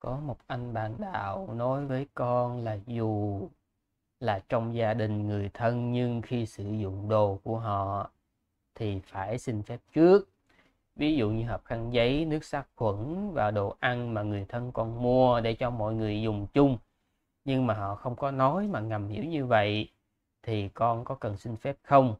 có một anh bạn đạo nói với con là dù là trong gia đình người thân nhưng khi sử dụng đồ của họ thì phải xin phép trước ví dụ như hộp khăn giấy nước sát khuẩn và đồ ăn mà người thân con mua để cho mọi người dùng chung nhưng mà họ không có nói mà ngầm hiểu như vậy thì con có cần xin phép không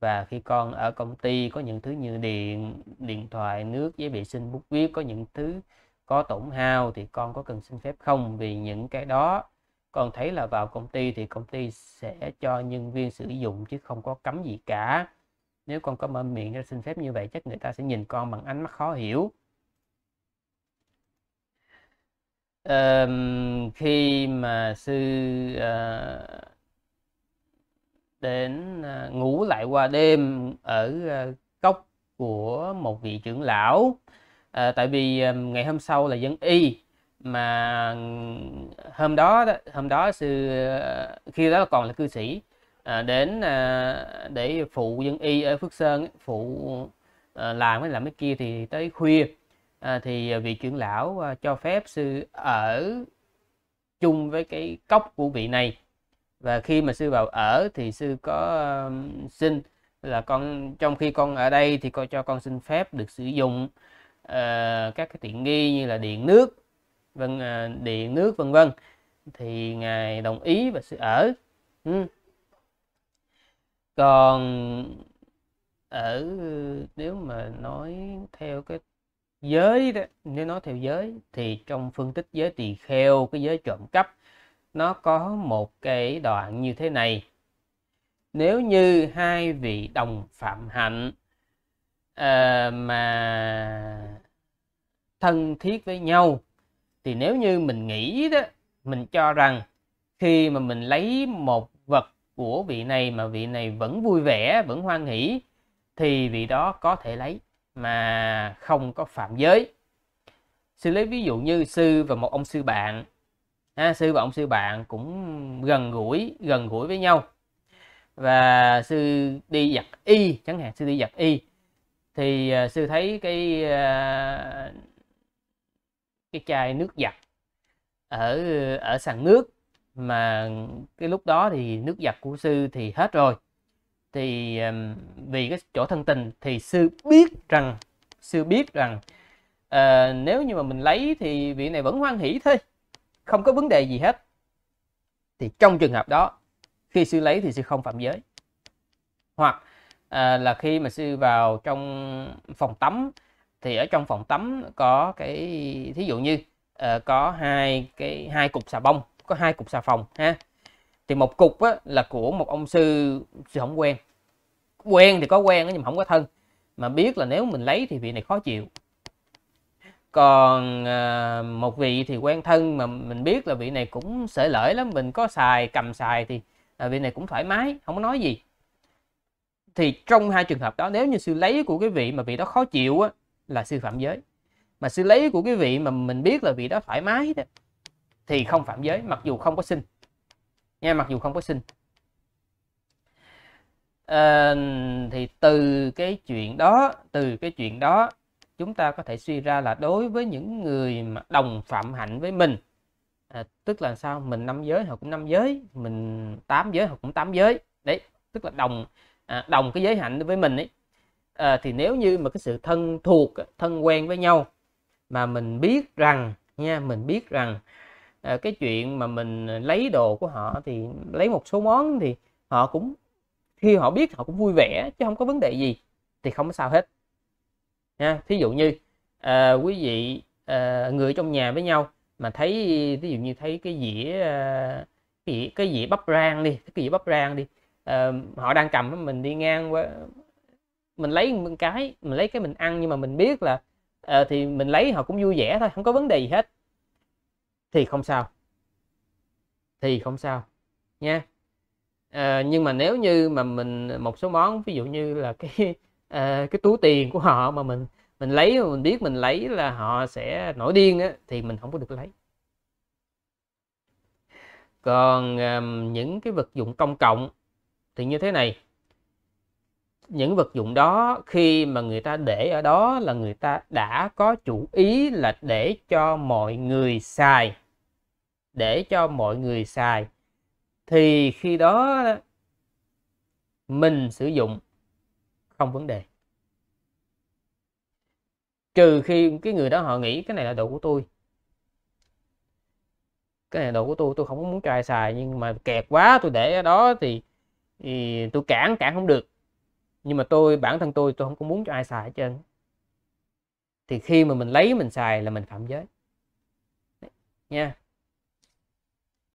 và khi con ở công ty có những thứ như điện điện thoại nước giấy vệ sinh bút viết có những thứ có tổn hao thì con có cần xin phép không vì những cái đó con thấy là vào công ty thì công ty sẽ cho nhân viên sử dụng chứ không có cấm gì cả nếu con có mở miệng ra xin phép như vậy chắc người ta sẽ nhìn con bằng ánh mắt khó hiểu um, khi mà sư uh, đến uh, ngủ lại qua đêm ở uh, ờ, cốc của một vị trưởng lão à, tại vì ờ, ngày hôm sau là dân y mà ờ, hôm đó hôm đó sư khi đó còn là cư sĩ à, đến à, để phụ dân y ở Phước Sơn phụ à, làm cái làm cái kia thì tới khuya à, thì vị trưởng lão à, cho phép sư ở chung với cái cốc của vị này và khi mà sư vào ở thì sư có uh, xin là con trong khi con ở đây thì coi cho con xin phép được sử dụng Ờ, các cái tiện nghi như là điện nước vân ờ, điện nước vân vân thì ngài đồng ý và sự ở ừ. còn ở nếu mà nói theo cái giới đó nếu nói theo giới thì trong phân tích giới tỳ kheo cái giới trộm cắp nó có một cái đoạn như thế này nếu như hai vị đồng phạm hạnh Ờ, mà thân thiết với nhau thì nếu như mình nghĩ đó mình cho rằng khi mà mình lấy một vật của vị này mà vị này vẫn vui vẻ vẫn hoan hỷ thì vị đó có thể lấy mà không có phạm giới sư lấy ví dụ như sư và một ông sư bạn ha, sư và ông sư bạn cũng gần gũi gần gũi với nhau và sư đi giặt y chẳng hạn sư đi giặt y thì uh, sư thấy cái uh, cái chai nước giặt ở ở sàn nước mà cái lúc đó thì nước giặt của sư thì hết rồi thì um, vì cái chỗ thân tình thì sư biết rằng sư biết rằng uh, nếu như mà mình lấy thì vị này vẫn hoan hỷ thôi không có vấn đề gì hết thì trong trường hợp đó khi sư lấy thì sư không phạm giới hoặc à, là khi mà sư vào trong phòng tắm thì ở trong phòng tắm có cái thí dụ như uh, có hai cái hai cục xà bông có hai cục xà phòng ha thì một cục á, là của một ông sư sư không quen quen thì có quen nhưng mà không có thân mà biết là nếu mình lấy thì vị này khó chịu còn à, một vị thì quen thân mà mình biết là vị này cũng sợi lợi lắm mình có xài cầm xài thì à, vị này cũng thoải mái không có nói gì thì trong hai trường hợp đó nếu như sư lấy của cái vị mà vị đó khó chịu á, là sư phạm giới mà sư lấy của cái vị mà mình biết là vị đó thoải mái đó thì không phạm giới mặc dù không có sinh nha mặc dù không có sinh à, thì từ cái chuyện đó từ cái chuyện đó chúng ta có thể suy ra là đối với những người mà đồng phạm hạnh với mình à, tức là sao mình năm giới họ cũng năm giới mình tám giới họ cũng tám giới đấy tức là đồng à, đồng cái giới hạnh đối với mình ấy à, thì nếu như mà cái sự thân thuộc thân quen với nhau mà mình biết rằng nha mình biết rằng à, cái chuyện mà mình lấy đồ của họ thì lấy một số món thì họ cũng khi họ biết họ cũng vui vẻ chứ không có vấn đề gì thì không có sao hết nha thí dụ như à, quý vị à, người trong nhà với nhau mà thấy ví dụ như thấy cái dĩa à, cái dĩa, cái dĩa bắp rang đi cái dĩa bắp rang đi Ờ, họ đang cầm mình đi ngang qua mình lấy một cái mình lấy cái mình ăn nhưng mà mình biết là uh, thì mình lấy họ cũng vui vẻ thôi không có vấn đề gì hết thì không sao thì không sao nha uh, nhưng mà nếu như mà mình một số món ví dụ như là cái uh, cái túi tiền của họ mà mình mình lấy mình biết mình lấy là họ sẽ nổi điên á, thì mình không có được lấy còn um, những cái vật dụng công cộng thì như thế này những vật dụng đó khi mà người ta để ở đó là người ta đã có chủ ý là để cho mọi người xài để cho mọi người xài thì khi đó mình sử dụng không vấn đề trừ khi cái người đó họ nghĩ cái này là đồ của tôi cái này đồ của tôi tôi không muốn cho ai xài nhưng mà kẹt quá tôi để ở đó thì thì tôi cản cản không được nhưng mà tôi bản thân tôi tôi không có muốn cho ai xài hết trơn thì khi mà mình lấy mình xài là mình phạm giới Đấy, nha